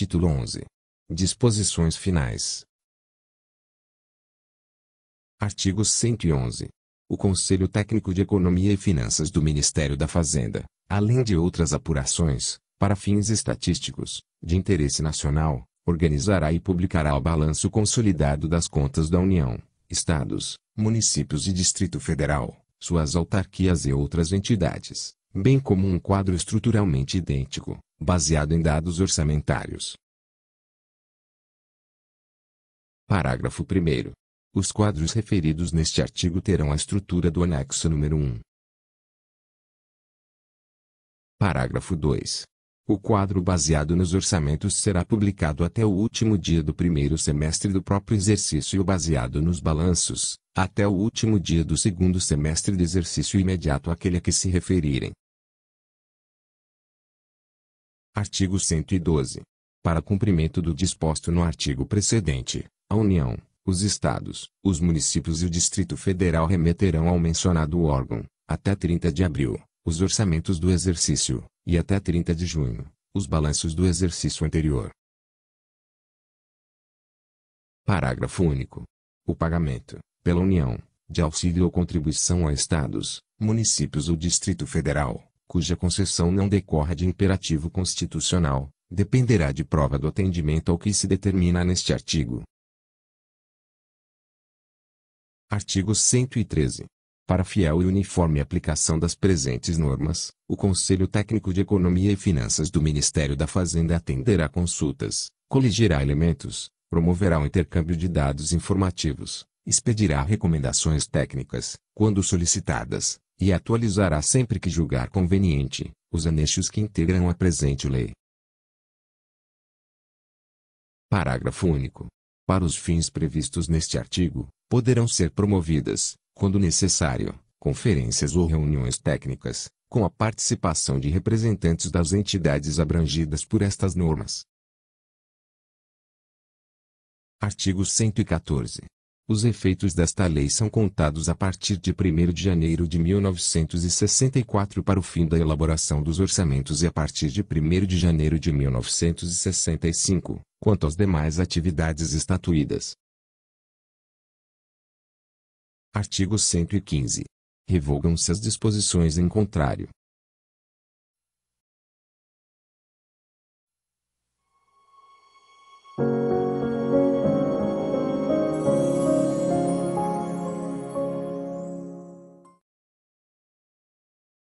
Título 11. Disposições finais. Artigo 111. O Conselho Técnico de Economia e Finanças do Ministério da Fazenda, além de outras apurações, para fins estatísticos, de interesse nacional, organizará e publicará o balanço consolidado das contas da União, Estados, municípios e Distrito Federal, suas autarquias e outras entidades, bem como um quadro estruturalmente idêntico, baseado em dados orçamentários. Parágrafo 1. Os quadros referidos neste artigo terão a estrutura do anexo número 1. Parágrafo 2. O quadro baseado nos orçamentos será publicado até o último dia do primeiro semestre do próprio exercício e o baseado nos balanços, até o último dia do segundo semestre do exercício imediato àquele a que se referirem. Artigo 112. Para cumprimento do disposto no artigo precedente, a União, os Estados, os municípios e o Distrito Federal remeterão ao mencionado órgão, até 30 de abril, os orçamentos do exercício, e até 30 de junho, os balanços do exercício anterior. Parágrafo único. O pagamento, pela União, de auxílio ou contribuição a estados, municípios ou Distrito Federal, cuja concessão não decorra de imperativo constitucional, dependerá de prova do atendimento ao que se determina neste artigo. Artigo 113. Para fiel e uniforme aplicação das presentes normas, o Conselho Técnico de Economia e Finanças do Ministério da Fazenda atenderá consultas, coligirá elementos, promoverá o intercâmbio de dados informativos, expedirá recomendações técnicas, quando solicitadas, e atualizará sempre que julgar conveniente, os anexos que integram a presente lei. Parágrafo único. Para os fins previstos neste artigo, poderão ser promovidas, quando necessário, conferências ou reuniões técnicas, com a participação de representantes das entidades abrangidas por estas normas. Artigo 114. Os efeitos desta lei são contados a partir de 1 de janeiro de 1964 para o fim da elaboração dos orçamentos e a partir de 1 de janeiro de 1965, quanto às demais atividades estatuídas. Artigo 115. Revogam-se as disposições em contrário